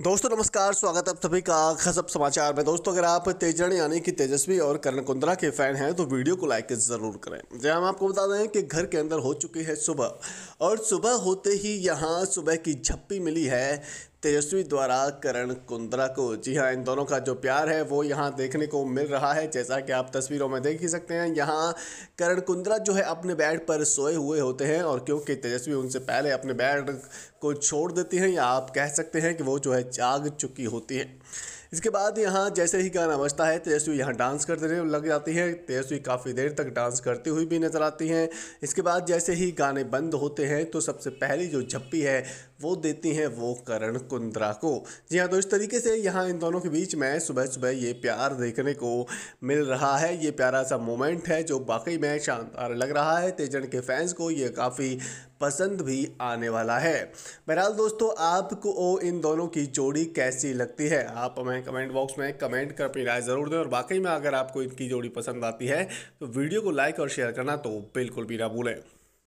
दोस्तों नमस्कार स्वागत है आप सभी का खसब समाचार में दोस्तों अगर आप तेजरण यानी कि तेजस्वी और करण कुंद्रा के फैन हैं तो वीडियो को लाइक ज़रूर करें जहां हम आपको बता दें कि घर के अंदर हो चुकी है सुबह और सुबह होते ही यहां सुबह की झप्पी मिली है तेजस्वी द्वारा करण कुंद्रा को जी हाँ इन दोनों का जो प्यार है वो यहाँ देखने को मिल रहा है जैसा कि आप तस्वीरों में देख ही सकते हैं यहाँ करण कुंद्रा जो है अपने बेड पर सोए हुए होते हैं और क्योंकि तेजस्वी उनसे पहले अपने बेड को छोड़ देती हैं या आप कह सकते हैं कि वो जो है जाग चुकी होती है इसके बाद यहाँ जैसे ही गाना बजता है तेजस्वी यहाँ डांस करते लग जाती है तेजस्वी काफ़ी देर तक डांस करती हुई भी नज़र आती हैं इसके बाद जैसे ही गाने बंद होते हैं तो सबसे पहली जो झप्पी है वो देती हैं वो करण कुंद्रा को जी हाँ तो इस तरीके से यहाँ इन दोनों के बीच में सुबह सुबह ये प्यार देखने को मिल रहा है ये प्यारा सा मोमेंट है जो वाकई में शानदार लग रहा है तेजन के फैंस को ये काफ़ी पसंद भी आने वाला है बहरहाल दोस्तों आपको इन दोनों की जोड़ी कैसी लगती है आप हमें कमेंट बॉक्स में कमेंट कर अपनी राय ज़रूर दें और बाकी में अगर आपको इनकी जोड़ी पसंद आती है तो वीडियो को लाइक और शेयर करना तो बिल्कुल भी ना भूलें